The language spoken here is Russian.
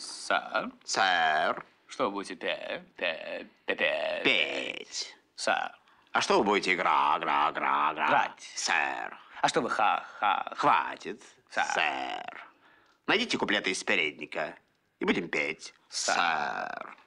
Сэр. Сэр. Что будете пе пе пе пе петь? Сэр. А что вы будете игра, гра, гра, гра? Грать. Сэр. А что вы ха, ха? Хватит. Сэр. сэр. Найдите куплеты из передника и будем петь. Сэр. сэр.